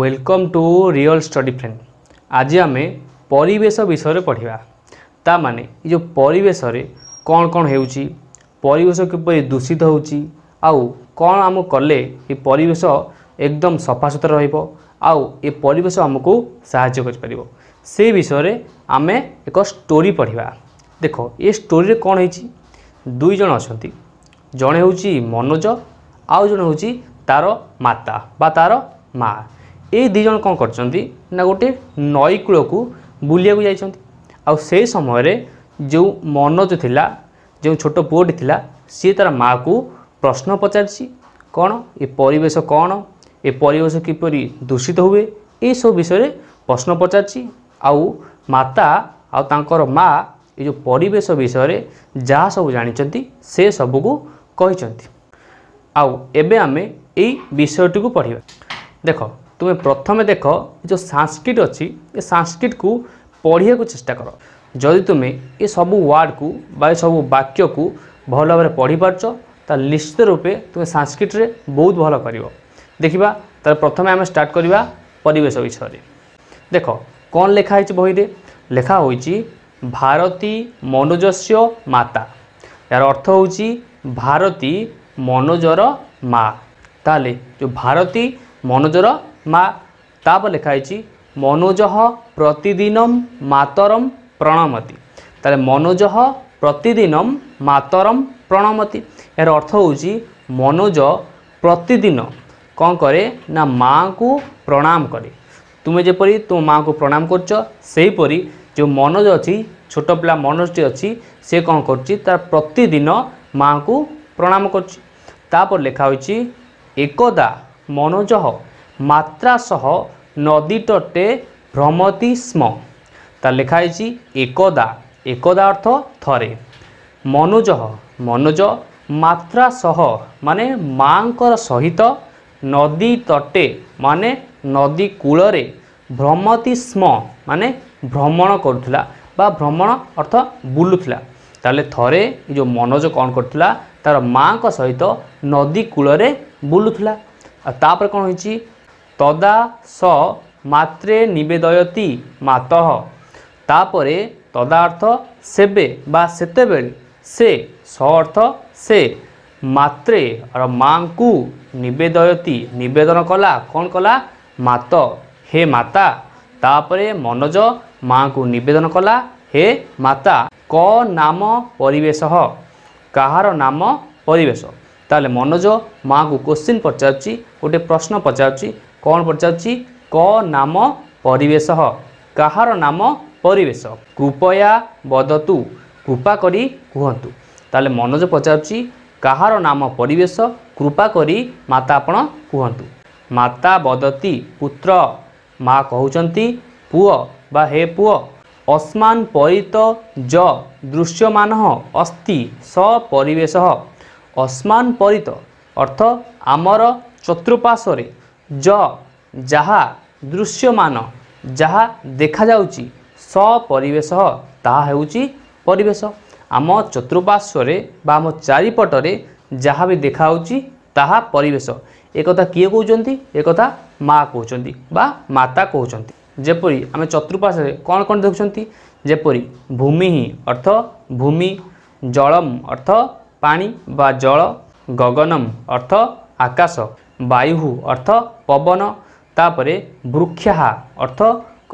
welcome to real study friend ଆଜି ଆମେ ପରିବେଶ ବିଷୟରେ ପଢ଼ିବା ତା ମାନେ ଏ ଯେଉଁ ପରିବେଶରେ କ'ଣ କ'ଣ ହେଉଛି ପରିବେଶ କିପରି ଦୂଷିତ ହେଉଛି ଆଉ କ'ଣ ଆମ କଲେ ଏ ପରିବେଶ ଏକଦମ ସଫାସୁତୁରା ରହିବ ଆଉ ଏ ପରିବେଶ ଆମକୁ ସାହାଯ୍ୟ କରିପାରିବ ସେ ବିଷୟରେ ଆମେ ଏକ ଷ୍ଟୋରି ପଢ଼ିବା ଦେଖ ଏ ଷ୍ଟୋରିରେ କ'ଣ ହେଇଛି ଦୁଇ ଜଣ ଅଛନ୍ତି ଜଣେ ହେଉଛି ମନୋଜ ଆଉ ଜଣେ ହେଉଛି ତାର ମାତା ବା ତାର ମା' ଏଇ ଦୁଇ ଜଣ କ'ଣ କରିଛନ୍ତି ନା ଗୋଟେ ନଈ କୂଳକୁ ବୁଲିବାକୁ ଯାଇଛନ୍ତି ଆଉ ସେଇ ସମୟରେ ଯେଉଁ ମନୋଜ ଥିଲା ଯେଉଁ ଛୋଟ ପୁଅଟି ଥିଲା ସିଏ ତା'ର ମାଆକୁ ପ୍ରଶ୍ନ ପଚାରିଛି କ'ଣ ଏ ପରିବେଶ କ'ଣ ଏ ପରିବେଶ କିପରି ଦୂଷିତ ହୁଏ ଏସବୁ ବିଷୟରେ ପ୍ରଶ୍ନ ପଚାରିଛି ଆଉ ମାତା ଆଉ ତାଙ୍କର ମା ଏ ଯେଉଁ ପରିବେଶ ବିଷୟରେ ଯାହା ସବୁ ଜାଣିଛନ୍ତି ସେ ସବୁକୁ କହିଛନ୍ତି ଆଉ ଏବେ ଆମେ ଏଇ ବିଷୟଟିକୁ ପଢ଼ିବା ଦେଖ তুমি প্রথমে দেখ যে সাংস্ক্রিট অছি এ সাংস্ক্রিটকু পড়িবাকু চেষ্টা কর যদি তুমি এ সবু ওয়ার্ডকু বা এ সবু বাক্যকু ভাল ভাবে পড়িপারছ তা নিশ্চিত রূপে তুমি সাংস্ক্রিটরে বহুত ভাল করিব দেখিবা তাহলে প্রথমে আমি স্টার্ট করিবা পরিবেশ বিষয়ে দেখ কন লেখা হয়েছে বইরে লেখা হয়েছে ভারতী মনোজস্য মাতা এর অর্থ হচ্ছে ভারতী মনোজর মা তাহলে যে ভারতী মনোজর মা তারপর লেখা হয়েছি মনোজহ প্রতিদিনম মাতরম প্রণমতি তাহলে মনোজহ প্রতিদিনম মাতরম প্রণমতি এর অর্থ হচ্ছে মনোজ প্রতিদিন কম করে না মা'কু প্রণাম করে তুমি যেপরি তুম মা'কু প্রণাম করছ সেইপরি যে মনোজ অছি ছোট পিলা মনোজটি অছি সে কম করছি তার প্রতিদিন মা'কু প্রণাম করছি তারপর লেখা হয়েছি একদা মনোজহ মাত্রা সহ নদী তটে ভ্রমতি স্ম তা লেখা হয়েছি একদা একদা অর্থ থরে মনোজ মনোজ মাত্রা সহ মানে মাঙ্কর সহিত নদী তটে মানে নদী কূলরে ভ্রমতি স্ম মানে ভ্রমণ করুলা বা ভ্রমণ অর্থ বুলুলা তাহলে থরে এই যে মনোজ কণ করুলা তার মাঙ্ক সহিত নদী কূলরে বুলুলা আর তাপরে কণ হয়েছি তদা স মাত্রে নিবেদয়তি মাতহ তারপরে তদার্থ সেবে বা সেতেবেল সে স অর্থ সে মাত্রে আর মাঙ্কু নিবেদয়তি নিবেদন কলা কোন কলা মাত হে মাতা তাপরে মনোজ মাঙ্কু নিবেদন কলা হে মাতা ক নাম পরিবেশ কাহার নাম পরিবেশ তাহলে মনোজ মাঙ্কু কোশ্চিন পচারছি গোটে প্রশ্ন পচারছি କ'ଣ ପଡ଼ିଯାଉଛି କ ନାମ ପରିବେଶ କାହାର ନାମ ପରିବେଶ କୃପୟା ବଦତୁ କୃପା କରି କୁହନ୍ତୁ ତାହେଲେ ମନୋଜ ପଚାରୁଛି କାହାର ନାମ ପରିବେଶ କୃପା କରି ମାତା ଆପଣ କୁହନ୍ତୁ ମାତା ବଦତି ପୁତ୍ର ମା କହୁଛନ୍ତି ପୁଅ ବା ହେ ପୁଅ ଅସ୍ମାନ ପରିତ ଜ ଦୃଶ୍ୟମାନ ଅସ୍ତି ସ ପରିବେଶ ଅସ୍ମାନ ପରିତ ଅର୍ଥ ଆମର ଚତୁଃପାର୍ଶ୍ୱରେ ज ଯାହା ଦୃଶ୍ୟମାନ ଯାହା ଦେଖାଯାଉଛି ସପରିବେଶ ତାହା ହେଉଛି ପରିବେଶ ଆମ ଚତୁଃପାର୍ଶ୍ୱରେ ବା ଆମ ଚାରିପଟରେ ଯାହା ବି ଦେଖାଯାଉଛି ତାହା ପରିବେଶ ଏକଥା କିଏ କହୁଛନ୍ତି ଏକଥା ମା କହୁଛନ୍ତି ବା ମାତା କହୁଛନ୍ତି ଯେପରି ଆମେ ଚତୁଃପାର୍ଶ୍ୱରେ କ'ଣ କ'ଣ ଦେଖୁଛନ୍ତି ଯେପରି ଭୂମି ହିଁ ଅର୍ଥ ଭୂମି ଜଳମ୍ ଅର୍ଥ ପାଣି ବା ଜଳ ଗଗନମ୍ ଅର୍ଥ ଆକାଶ বায়ু অর্থ পবন তাপরে বৃক্ষাহা অর্থ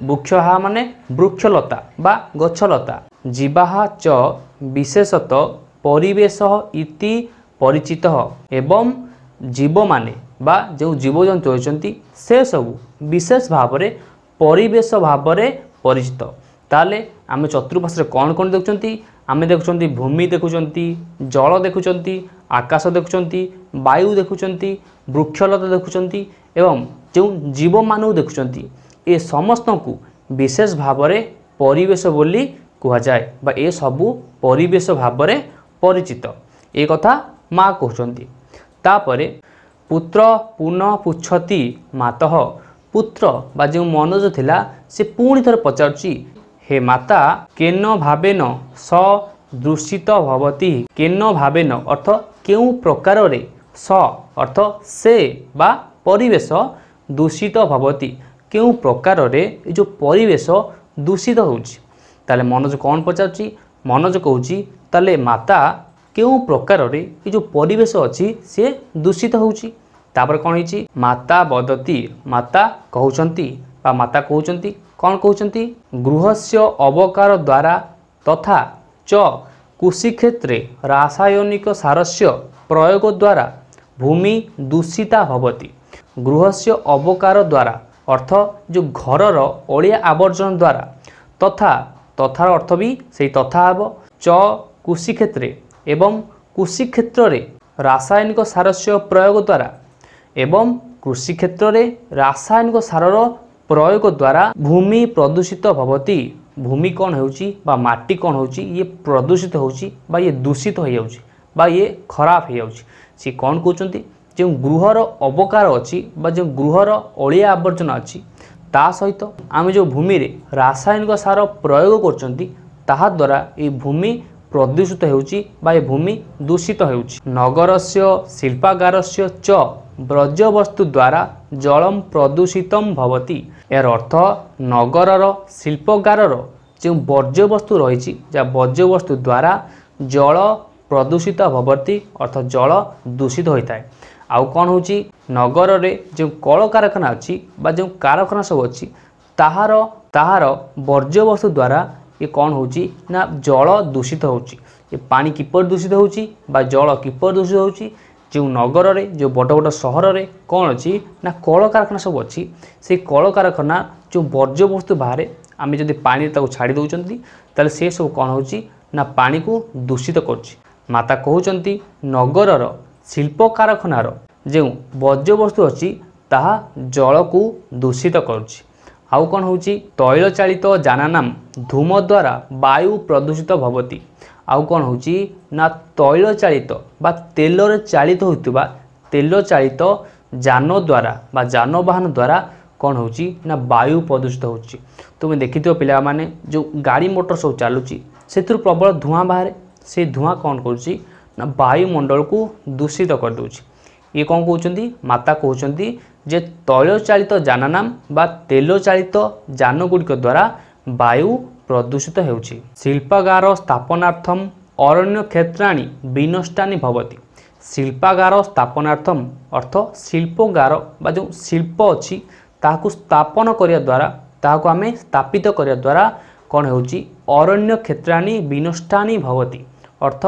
বৃক্ষাহা মানে বৃক্ষলতা বা গছলতা জীবাহা চ বিশেষত পরিবেশ ইতি পরিচিত এবং জীব মানে বা যে জীবজন্তু অনেক সেসবু বিশেষ ভাবে পরিবেশ ভাবে পরিচিত তাহলে আমি চতুর্শ্বে কণ কণ দেখুম আমি দেখুম ভূমি দেখুম জল দেখুম ଆକାଶ ଦେଖୁଛନ୍ତି ବାୟୁ ଦେଖୁଛନ୍ତି ବୃକ୍ଷଲତା ଦେଖୁଛନ୍ତି ଏବଂ ଯେଉଁ ଜୀବମାନଙ୍କୁ ଦେଖୁଛନ୍ତି ଏ ସମସ୍ତଙ୍କୁ ବିଶେଷ ଭାବରେ ପରିବେଶ ବୋଲି କୁହାଯାଏ ବା ଏସବୁ ପରିବେଶ ଭାବରେ ପରିଚିତ ଏ କଥା ମା କହୁଛନ୍ତି ତାପରେ ପୁତ୍ର ପୁନଃ ପୁଚ୍ଛତି ମାତଃ ପୁତ୍ର ବା ଯେଉଁ ମନୋଜ ଥିଲା ସେ ପୁଣି ଥରେ ପଚାରୁଛି ହେ ମାତା କେନ ଭାବେନ ସ ଦୂଷିତ ଭବତି କେନ ଭାବେନ ଅର୍ଥ କେଉଁ ପ୍ରକାରରେ ସ ଅର୍ଥ ସେ ବା ପରିବେଶ ଦୂଷିତ ଭବତୀ କେଉଁ ପ୍ରକାରରେ ଏ ଯେଉଁ ପରିବେଶ ଦୂଷିତ ହେଉଛି ତାହେଲେ ମନୋଜ କ'ଣ ପଚାରୁଛି ମନୋଜ କହୁଛି ତାହେଲେ ମାତା କେଉଁ ପ୍ରକାରରେ ଏ ଯେଉଁ ପରିବେଶ ଅଛି ସେ ଦୂଷିତ ହେଉଛି ତାପରେ କ'ଣ ହେଇଛି ମାତା ବଦତି ମାତା କହୁଛନ୍ତି ବା ମାତା କହୁଛନ୍ତି କ'ଣ କହୁଛନ୍ତି ଗୃହସ୍ୟ ଅବକାର ଦ୍ୱାରା ତଥା ଚ କୃଷି କ୍ଷେତ୍ରରେ ରାସାୟନିକ ସାରସ୍ୟ ପ୍ରୟୋଗ ଦ୍ୱାରା ଭୂମି ଦୂଷିତା ହେବତି ଗୃହସ୍ୟ ଅବକାର ଦ୍ୱାରା ଅର୍ଥ ଯେଉଁ ଘରର ଅଳିଆ ଆବର୍ଜନା ଦ୍ୱାରା ତଥା ତଥାର ଅର୍ଥ ବି ସେଇ ତଥା ହେବ ଚ କୃଷି କ୍ଷେତ୍ରରେ ଏବଂ କୃଷି କ୍ଷେତ୍ରରେ ରାସାୟନିକ ସାରସ୍ୟ ପ୍ରୟୋଗ ଦ୍ୱାରା ଏବଂ କୃଷି କ୍ଷେତ୍ରରେ ରାସାୟନିକ ସାରର ପ୍ରୟୋଗ ଦ୍ୱାରା ଭୂମି ପ୍ରଦୂଷିତ ଭବତି ଭୂମି କ'ଣ ହେଉଛି ବା ମାଟି କ'ଣ ହେଉଛି ଇଏ ପ୍ରଦୂଷିତ ହେଉଛି ବା ଇଏ ଦୂଷିତ ହୋଇଯାଉଛି ବା ଇଏ ଖରାପ ହୋଇଯାଉଛି ସେ କ'ଣ କହୁଛନ୍ତି ଯେଉଁ ଗୃହର ଅବକାର ଅଛି ବା ଯେଉଁ ଗୃହର ଅଳିଆ ଆବର୍ଜନା ଅଛି ତା ସହିତ ଆମେ ଯେଉଁ ଭୂମିରେ ରାସାୟନିକ ସାର ପ୍ରୟୋଗ କରୁଛନ୍ତି ତାହାଦ୍ୱାରା ଏ ଭୂମି ପ୍ରଦୂଷିତ ହେଉଛି ବା ଏ ଭୂମି ଦୂଷିତ ହେଉଛି ନଗରସ୍ୟ ଶିଳ୍ପାଗାରସ୍ୟ ଚ ବ୍ରଜବସ୍ତୁ ଦ୍ୱାରା ଜଳମ ପ୍ରଦୂଷିତମ ଭବତୀ ଏହାର ଅର୍ଥ ନଗରର ଶିଳ୍ପଗାରର ଯେଉଁ ବର୍ଜ୍ୟବସ୍ତୁ ରହିଛି ଯାହା ବର୍ଜ୍ୟବସ୍ତୁ ଦ୍ୱାରା ଜଳ ପ୍ରଦୂଷିତ ଭବର୍ତ୍ତୀ ଅର୍ଥ ଜଳ ଦୂଷିତ ହୋଇଥାଏ ଆଉ କ'ଣ ହେଉଛି ନଗରରେ ଯେଉଁ କଳକାରଖାନା ଅଛି ବା ଯେଉଁ କାରଖାନା ସବୁ ଅଛି ତାହାର ତାହାର ବର୍ଜ୍ୟବସ୍ତୁ ଦ୍ୱାରା ଇଏ କ'ଣ ହେଉଛି ନା ଜଳ ଦୂଷିତ ହେଉଛି ଏ ପାଣି କିପରି ଦୂଷିତ ହେଉଛି ବା ଜଳ କିପରି ଦୂଷିତ ହେଉଛି ଯେଉଁ ନଗରରେ ଯେଉଁ ବଡ଼ ବଡ଼ ସହରରେ କ'ଣ ଅଛି ନା କଳକାରଖାନା ସବୁ ଅଛି ସେଇ କଳକାରଖାନା ଯେଉଁ ବର୍ଜ୍ୟବସ୍ତୁ ବାହାରେ ଆମେ ଯଦି ପାଣିରେ ତାକୁ ଛାଡ଼ି ଦେଉଛନ୍ତି ତାହେଲେ ସେ ସବୁ କ'ଣ ହେଉଛି ନା ପାଣିକୁ ଦୂଷିତ କରୁଛି ମାତା କହୁଛନ୍ତି ନଗରର ଶିଳ୍ପକାରଖାନାର ଯେଉଁ ବର୍ଜ୍ୟବସ୍ତୁ ଅଛି ତାହା ଜଳକୁ ଦୂଷିତ କରୁଛି ଆଉ କ'ଣ ହେଉଛି ତୈଳଚାଳିତ ଜାନାନାମ ଧୂମ ଦ୍ୱାରା ବାୟୁ ପ୍ରଦୂଷିତ ଭବତୀ ଆଉ କ'ଣ ହେଉଛି ନା ତୈଳ ଚାଳିତ ବା ତେଲରେ ଚାଳିତ ହେଉଥିବା ତେଲ ଚାଳିତ ଯାନ ଦ୍ୱାରା ବା ଯାନବାହନ ଦ୍ୱାରା କ'ଣ ହେଉଛି ନା ବାୟୁ ପ୍ରଦୂଷିତ ହେଉଛି ତୁମେ ଦେଖିଥିବ ପିଲାମାନେ ଯେଉଁ ଗାଡ଼ି ମଟର ସବୁ ଚାଲୁଛି ସେଥିରୁ ପ୍ରବଳ ଧୂଆଁ ବାହାରେ ସେ ଧୂଆଁ କ'ଣ କରୁଛି ନା ବାୟୁମଣ୍ଡଳକୁ ଦୂଷିତ କରିଦେଉଛି ଇଏ କ'ଣ କହୁଛନ୍ତି ମାତା କହୁଛନ୍ତି ଯେ ତୈଳ ଚାଳିତ ଯାନାନାମ ବା ତେଲ ଚାଳିତ ଯାନଗୁଡ଼ିକ ଦ୍ୱାରା ବାୟୁ ପ୍ରଦୂଷିତ ହେଉଛି ଶିଳ୍ପାଗାର ସ୍ଥାପନାର୍ଥମ ଅରଣ୍ୟ କ୍ଷେତ୍ରାଣି ବିନଷ୍ଟାନି ଭବତି ଶିଳ୍ପାଗାର ସ୍ଥାପନାର୍ଥମ ଅର୍ଥ ଶିଳ୍ପଗାର ବା ଯେଉଁ ଶିଳ୍ପ ଅଛି ତାହାକୁ ସ୍ଥାପନ କରିବା ଦ୍ୱାରା ତାହାକୁ ଆମେ ସ୍ଥାପିତ କରିବା ଦ୍ୱାରା କ'ଣ ହେଉଛି ଅରଣ୍ୟ କ୍ଷେତ୍ରାଣି ବିନଷ୍ଟାନି ଭବତି ଅର୍ଥ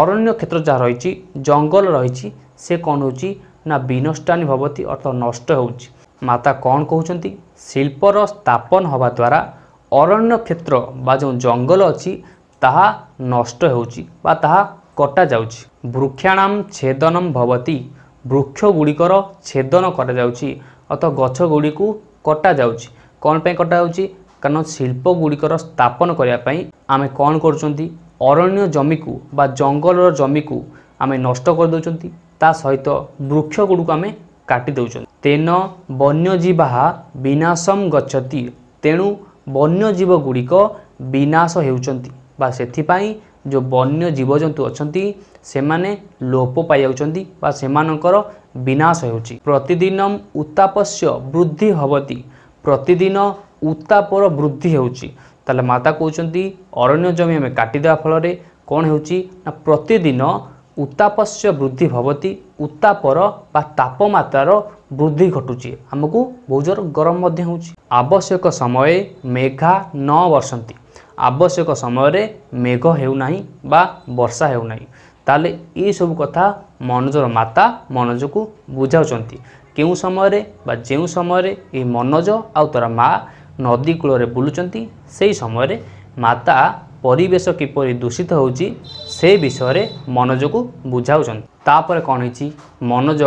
ଅରଣ୍ୟ କ୍ଷେତ୍ର ଯାହା ରହିଛି ଜଙ୍ଗଲ ରହିଛି ସେ କ'ଣ ହେଉଛି ନା ବିନଷ୍ଟାନି ଭବତି ଅର୍ଥ ନଷ୍ଟ ହେଉଛି ମାତା କ'ଣ କହୁଛନ୍ତି ଶିଳ୍ପର ସ୍ଥାପନ ହେବା ଦ୍ୱାରା ଅରଣ୍ୟ କ୍ଷେତ୍ର ବା ଯେଉଁ ଜଙ୍ଗଲ ଅଛି ତାହା ନଷ୍ଟ ହେଉଛି ବା ତାହା କଟାଯାଉଛି ବୃକ୍ଷାଣାମ ଛେଦନମ ଭବତି ବୃକ୍ଷଗୁଡ଼ିକର ଛେଦନ କରାଯାଉଛି ଅର୍ଥାତ୍ ଗଛଗୁଡ଼ିକୁ କଟାଯାଉଛି କ'ଣ ପାଇଁ କଟାଯାଉଛି କାରଣ ଶିଳ୍ପଗୁଡ଼ିକର ସ୍ଥାପନ କରିବା ପାଇଁ ଆମେ କ'ଣ କରୁଛନ୍ତି ଅରଣ୍ୟ ଜମିକୁ ବା ଜଙ୍ଗଲର ଜମିକୁ ଆମେ ନଷ୍ଟ କରିଦେଉଛନ୍ତି ତା ସହିତ ବୃକ୍ଷଗୁଡ଼ିକୁ ଆମେ କାଟି ଦେଉଛନ୍ତି ତେନ ବନ୍ୟଜୀବାହା ବିନାଶମ ଗଛତି ତେଣୁ ବନ୍ୟଜୀବ ଗୁଡ଼ିକ ବିନାଶ ହେଉଛନ୍ତି ବା ସେଥିପାଇଁ ଯେଉଁ ବନ୍ୟ ଜୀବଜନ୍ତୁ ଅଛନ୍ତି ସେମାନେ ଲୋପ ପାଇଯାଉଛନ୍ତି ବା ସେମାନଙ୍କର ବିନାଶ ହେଉଛି ପ୍ରତିଦିନ ଉତ୍ତାପସ୍ୟ ବୃଦ୍ଧି ହେବତି ପ୍ରତିଦିନ ଉତ୍ତାପର ବୃଦ୍ଧି ହେଉଛି ତାହେଲେ ମାତା କହୁଛନ୍ତି ଅରଣ୍ୟ ଜମି ଆମେ କାଟିଦେବା ଫଳରେ କ'ଣ ହେଉଛି ନା ପ୍ରତିଦିନ ଉତ୍ତାପସ୍ୟ ବୃଦ୍ଧି ହେବତି ଉତ୍ତାପର ବା ତାପମାତ୍ରାର ବୃଦ୍ଧି ଘଟୁଛି ଆମକୁ ବହୁତ ଜୋର ଗରମ ମଧ୍ୟ ହେଉଛି ଆବଶ୍ୟକ ସମୟରେ ମେଘା ନ ବର୍ଷନ୍ତି ଆବଶ୍ୟକ ସମୟରେ ମେଘ ହେଉନାହିଁ ବା ବର୍ଷା ହେଉନାହିଁ ତାହେଲେ ଏସବୁ କଥା ମନୋଜର ମାତା ମନୋଜକୁ ବୁଝାଉଛନ୍ତି କେଉଁ ସମୟରେ ବା ଯେଉଁ ସମୟରେ ଏ ମନୋଜ ଆଉ ତାର ମା ନଦୀ କୂଳରେ ବୁଲୁଛନ୍ତି ସେହି ସମୟରେ ମାତା ପରିବେଶ କିପରି ଦୂଷିତ ହେଉଛି ସେ ବିଷୟରେ ମନୋଜକୁ ବୁଝାଉଛନ୍ତି ତାପରେ କ'ଣ ହେଇଛି ମନୋଜ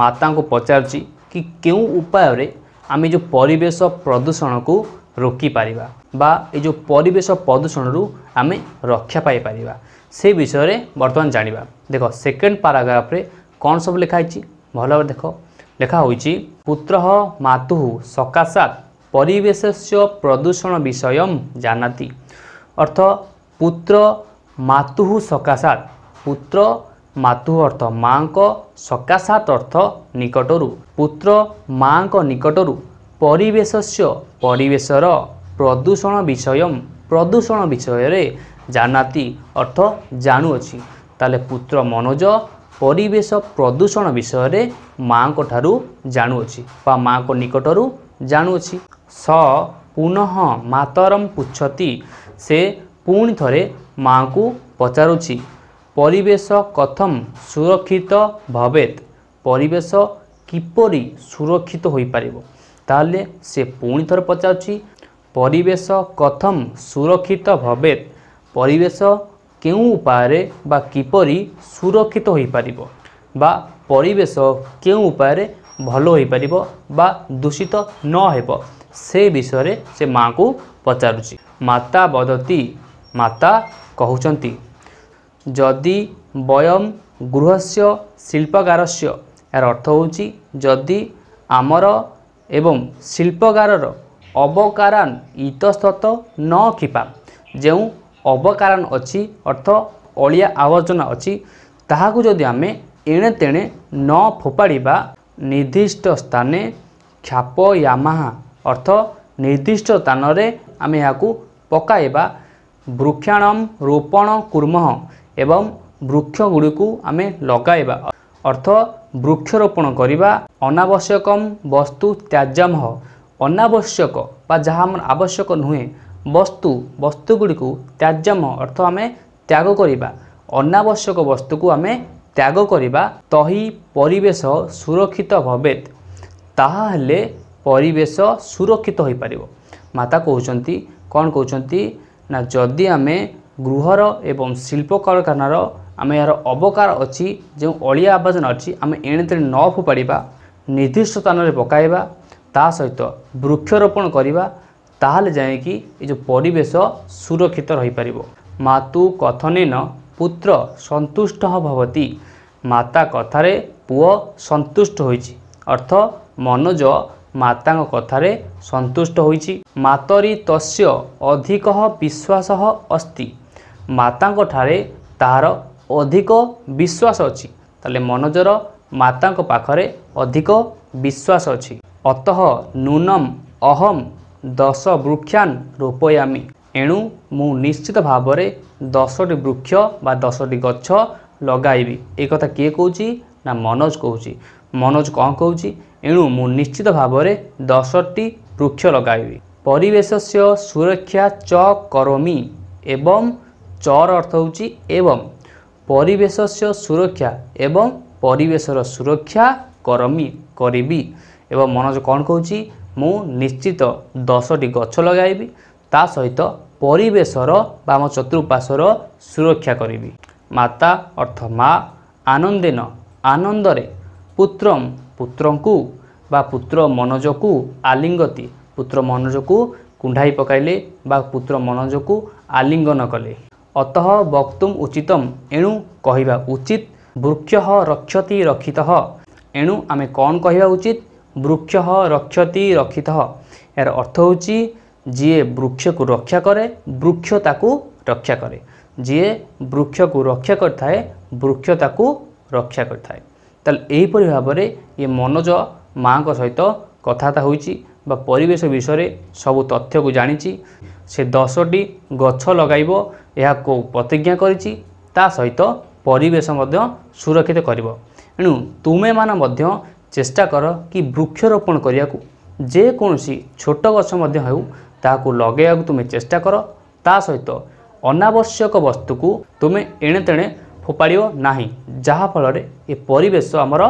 ମାତାଙ୍କୁ ପଚାରୁଛି କି କେଉଁ ଉପାୟରେ ଆମେ ଯେଉଁ ପରିବେଶ ପ୍ରଦୂଷଣକୁ ରୋକିପାରିବା ବା ଏ ଯେଉଁ ପରିବେଶ ପ୍ରଦୂଷଣରୁ ଆମେ ରକ୍ଷା ପାଇପାରିବା ସେ ବିଷୟରେ ବର୍ତ୍ତମାନ ଜାଣିବା ଦେଖ ସେକେଣ୍ଡ ପାରାଗ୍ରାଫରେ କ'ଣ ସବୁ ଲେଖା ହେଇଛି ଭଲ ଭାବରେ ଦେଖ ଲେଖା ହୋଇଛି ପୁତ୍ର ମାତୁ ସକାଶାତ ପରିବେଶସ୍ୟ ପ୍ରଦୂଷଣ ବିଷୟ ଜାନାତି ଅର୍ଥ ପୁତ୍ର ମାତୁ ସକାଶାତ ପୁତ୍ର ମାତୃ ଅର୍ଥ ମାଆଙ୍କ ସକାଶାତ୍ ଅର୍ଥ ନିକଟରୁ ପୁତ୍ର ମାଆଙ୍କ ନିକଟରୁ ପରିବେଶସ୍ୟ ପରିବେଶର ପ୍ରଦୂଷଣ ବିଷୟ ପ୍ରଦୂଷଣ ବିଷୟରେ ଜାନାତି ଅର୍ଥ ଜାଣୁଅଛି ତାହେଲେ ପୁତ୍ର ମନୋଜ ପରିବେଶ ପ୍ରଦୂଷଣ ବିଷୟରେ ମାଆଙ୍କ ଠାରୁ ଜାଣୁଅଛି ବା ମାଆଙ୍କ ନିକଟରୁ ଜାଣୁଅଛି ସ ପୁନଃ ମାତରମ୍ ପୁଚ୍ଛତି ସେ ପୁଣି ଥରେ ମାଆଙ୍କୁ ପଚାରୁଛି ପରିବେଶ କଥମ ସୁରକ୍ଷିତ ଭବେତ ପରିବେଶ କିପରି ସୁରକ୍ଷିତ ହୋଇପାରିବ ତାହେଲେ ସେ ପୁଣି ଥରେ ପଚାରୁଛି ପରିବେଶ କଥମ ସୁରକ୍ଷିତ ଭବେତ ପରିବେଶ କେଉଁ ଉପାୟରେ ବା କିପରି ସୁରକ୍ଷିତ ହୋଇପାରିବ ବା ପରିବେଶ କେଉଁ ଉପାୟରେ ଭଲ ହୋଇପାରିବ ବା ଦୂଷିତ ନ ହେବ ସେ ବିଷୟରେ ସେ ମାଆଙ୍କୁ ପଚାରୁଛି ମାତା ବଦତି ମାତା କହୁଛନ୍ତି ଯଦି ବୟମ ଗୃହସ୍ୟ ଶିଳ୍ପଗାରସ୍ୟ ଏହାର ଅର୍ଥ ହେଉଛି ଯଦି ଆମର ଏବଂ ଶିଳ୍ପଗାରର ଅବକାରାନ ଇତସ୍ତତ ନ କ୍ଷିପା ଯେଉଁ ଅବକାରାନ ଅଛି ଅର୍ଥ ଅଳିଆ ଆବର୍ଜନା ଅଛି ତାହାକୁ ଯଦି ଆମେ ଏଣେ ତେଣେ ନ ଫୋପାଡ଼ିବା ନିର୍ଦ୍ଦିଷ୍ଟ ସ୍ଥାନେ କ୍ଷାପ ୟାମାହା ଅର୍ଥ ନିର୍ଦ୍ଦିଷ୍ଟ ସ୍ଥାନରେ ଆମେ ଏହାକୁ ପକାଇବା ବୃକ୍ଷାଣମ ରୋପଣ କୁର୍ମ ଏବଂ ବୃକ୍ଷଗୁଡ଼ିକୁ ଆମେ ଲଗାଇବା ଅର୍ଥ ବୃକ୍ଷରୋପଣ କରିବା ଅନାବଶ୍ୟକମ୍ ବସ୍ତୁ ତ୍ୟାଜ୍ୟମହ ଅନାବଶ୍ୟକ ବା ଯାହା ଆମର ଆବଶ୍ୟକ ନୁହେଁ ବସ୍ତୁ ବସ୍ତୁଗୁଡ଼ିକୁ ତ୍ୟାଜ୍ୟମ ଅର୍ଥ ଆମେ ତ୍ୟାଗ କରିବା ଅନାବଶ୍ୟକ ବସ୍ତୁକୁ ଆମେ ତ୍ୟାଗ କରିବା ତହି ପରିବେଶ ସୁରକ୍ଷିତ ଭବେତ୍ ତାହା ହେଲେ ପରିବେଶ ସୁରକ୍ଷିତ ହୋଇପାରିବ ମାତା କହୁଛନ୍ତି କ'ଣ କହୁଛନ୍ତି ନା ଯଦି ଆମେ ଗୃହର ଏବଂ ଶିଳ୍ପ କଳକାରଖାନାର ଆମେ ଏହାର ଅବକାର ଅଛି ଯେଉଁ ଅଳିଆ ଆବର୍ଜନା ଅଛି ଆମେ ଏଣେତେଣେ ନ ଫୋପାଡ଼ିବା ନିର୍ଦ୍ଦିଷ୍ଟ ସ୍ଥାନରେ ପକାଇବା ତା ସହିତ ବୃକ୍ଷରୋପଣ କରିବା ତାହେଲେ ଯାଇକି ଏ ଯେଉଁ ପରିବେଶ ସୁରକ୍ଷିତ ରହିପାରିବ ମାତୃ କଥନେନ ପୁତ୍ର ସନ୍ତୁଷ୍ଟ ଭବତୀ ମାତା କଥାରେ ପୁଅ ସନ୍ତୁଷ୍ଟ ହୋଇଛି ଅର୍ଥ ମନୋଜ ମାତାଙ୍କ କଥାରେ ସନ୍ତୁଷ୍ଟ ହୋଇଛି ମାତରି ତସ୍ୟ ଅଧିକ ବିଶ୍ୱାସ ଅସ୍ତି ମାତାଙ୍କ ଠାରେ ତାହାର ଅଧିକ ବିଶ୍ୱାସ ଅଛି ତାହେଲେ ମନୋଜର ମାତାଙ୍କ ପାଖରେ ଅଧିକ ବିଶ୍ୱାସ ଅଛି ଅତଃ ନୂନମ ଅହମ୍ ଦଶ ବୃକ୍ଷାନ୍ ରୋପୟାମି ଏଣୁ ମୁଁ ନିଶ୍ଚିତ ଭାବରେ ଦଶଟି ବୃକ୍ଷ ବା ଦଶଟି ଗଛ ଲଗାଇବି ଏ କଥା କିଏ କହୁଛି ନା ମନୋଜ କହୁଛି ମନୋଜ କ'ଣ କହୁଛି ଏଣୁ ମୁଁ ନିଶ୍ଚିତ ଭାବରେ ଦଶଟି ବୃକ୍ଷ ଲଗାଇବି ପରିବେଶ ସୁରକ୍ଷା ଚ କରମି ଏବଂ ଚର୍ ଅର୍ଥ ହେଉଛି ଏବଂ ପରିବେଶ ସୁରକ୍ଷା ଏବଂ ପରିବେଶର ସୁରକ୍ଷା କରମି କରିବି ଏବଂ ମନୋଜ କ'ଣ କହୁଛି ମୁଁ ନିଶ୍ଚିତ ଦଶଟି ଗଛ ଲଗାଇବି ତା ସହିତ ପରିବେଶର ବା ଆମ ଚତୁଃପାର୍ଶ୍ୱର ସୁରକ୍ଷା କରିବି ମାତା ଅର୍ଥ ମା ଆନନ୍ଦିନ ଆନନ୍ଦରେ ପୁତ୍ର ପୁତ୍ରଙ୍କୁ ବା ପୁତ୍ର ମନୋଜକୁ ଆଲିଙ୍ଗତି ପୁତ୍ର ମନୋଜକୁ କୁଣ୍ଢାଇ ପକାଇଲେ ବା ପୁତ୍ର ମନୋଜକୁ ଆଲିଙ୍ଗନ କଲେ ଅତଃ ବକ୍ତୁମ୍ ଉଚିତମ୍ ଏଣୁ କହିବା ଉଚିତ ବୃକ୍ଷ ରକ୍ଷତି ରକ୍ଷିତ ଏଣୁ ଆମେ କ'ଣ କହିବା ଉଚିତ ବୃକ୍ଷ ରକ୍ଷତି ରକ୍ଷିତ ଏହାର ଅର୍ଥ ହେଉଛି ଯିଏ ବୃକ୍ଷକୁ ରକ୍ଷା କରେ ବୃକ୍ଷ ତାକୁ ରକ୍ଷା କରେ ଯିଏ ବୃକ୍ଷକୁ ରକ୍ଷା କରିଥାଏ ବୃକ୍ଷ ତାକୁ ରକ୍ଷା କରିଥାଏ ତାହେଲେ ଏହିପରି ଭାବରେ ଇଏ ମନୋଜ ମାଆଙ୍କ ସହିତ କଥାବାର୍ତ୍ତା ହୋଇଛି ବା ପରିବେଶ ବିଷୟରେ ସବୁ ତଥ୍ୟକୁ ଜାଣିଛି ସେ ଦଶଟି ଗଛ ଲଗାଇବ ଏହାକୁ ପ୍ରତିଜ୍ଞା କରିଛି ତା ସହିତ ପରିବେଶ ମଧ୍ୟ ସୁରକ୍ଷିତ କରିବ ଏଣୁ ତୁମେମାନେ ମଧ୍ୟ ଚେଷ୍ଟା କର କି ବୃକ୍ଷରୋପଣ କରିବାକୁ ଯେକୌଣସି ଛୋଟ ଗଛ ମଧ୍ୟ ହେଉ ତାହାକୁ ଲଗାଇବାକୁ ତୁମେ ଚେଷ୍ଟା କର ତା ସହିତ ଅନାବଶ୍ୟକ ବସ୍ତୁକୁ ତୁମେ ଏଣେ ତେଣେ ଫୋପାଡ଼ିବ ନାହିଁ ଯାହାଫଳରେ ଏ ପରିବେଶ ଆମର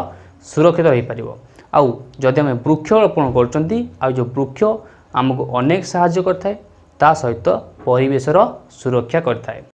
ସୁରକ୍ଷିତ ରହିପାରିବ ଆଉ ଯଦି ଆମେ ବୃକ୍ଷରୋପଣ କରୁଛନ୍ତି ଆଉ ଯେଉଁ ବୃକ୍ଷ ଆମକୁ ଅନେକ ସାହାଯ୍ୟ କରିଥାଏ ତା ସହିତ ପରିବେଶର ସୁରକ୍ଷା କରିଥାଏ